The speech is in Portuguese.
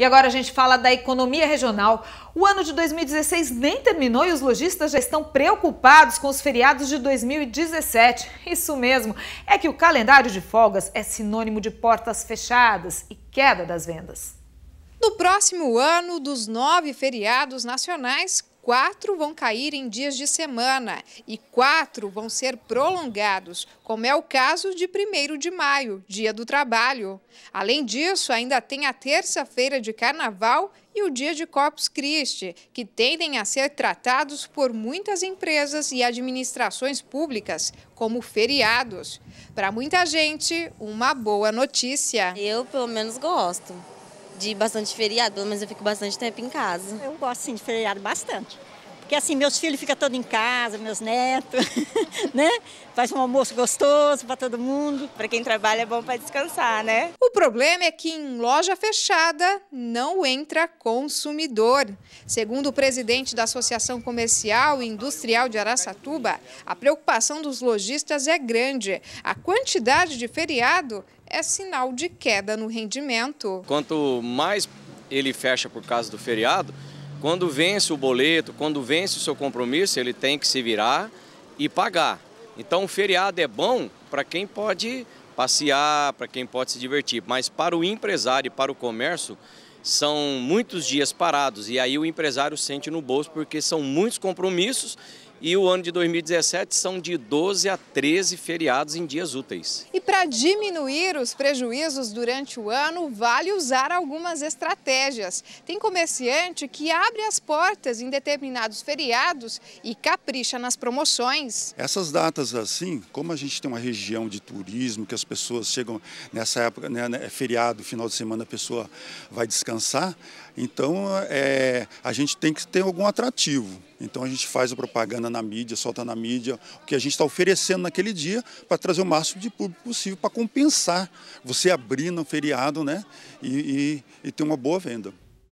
E agora a gente fala da economia regional. O ano de 2016 nem terminou e os lojistas já estão preocupados com os feriados de 2017. Isso mesmo, é que o calendário de folgas é sinônimo de portas fechadas e queda das vendas. No próximo ano, dos nove feriados nacionais, quatro vão cair em dias de semana e quatro vão ser prolongados, como é o caso de 1 de maio, dia do trabalho. Além disso, ainda tem a terça-feira de carnaval e o dia de Corpus Christi, que tendem a ser tratados por muitas empresas e administrações públicas como feriados. Para muita gente, uma boa notícia. Eu, pelo menos, gosto de bastante feriado, pelo menos eu fico bastante tempo em casa. Eu gosto sim de feriado bastante. Porque assim, meus filhos ficam todos em casa, meus netos, né? Faz um almoço gostoso para todo mundo. Para quem trabalha é bom para descansar, né? O problema é que em loja fechada não entra consumidor. Segundo o presidente da Associação Comercial e Industrial de Araçatuba, a preocupação dos lojistas é grande. A quantidade de feriado é sinal de queda no rendimento. Quanto mais ele fecha por causa do feriado, quando vence o boleto, quando vence o seu compromisso, ele tem que se virar e pagar. Então, o feriado é bom para quem pode passear, para quem pode se divertir, mas para o empresário e para o comércio, são muitos dias parados e aí o empresário sente no bolso porque são muitos compromissos e o ano de 2017 são de 12 a 13 feriados em dias úteis. E para diminuir os prejuízos durante o ano, vale usar algumas estratégias. Tem comerciante que abre as portas em determinados feriados e capricha nas promoções. Essas datas assim, como a gente tem uma região de turismo que as pessoas chegam nessa época, né, né é feriado, final de semana a pessoa vai descansar, então é, a gente tem que ter algum atrativo. Então a gente faz a propaganda na mídia, solta na mídia o que a gente está oferecendo naquele dia para trazer o máximo de público possível para compensar você abrir no feriado né? e, e, e ter uma boa venda.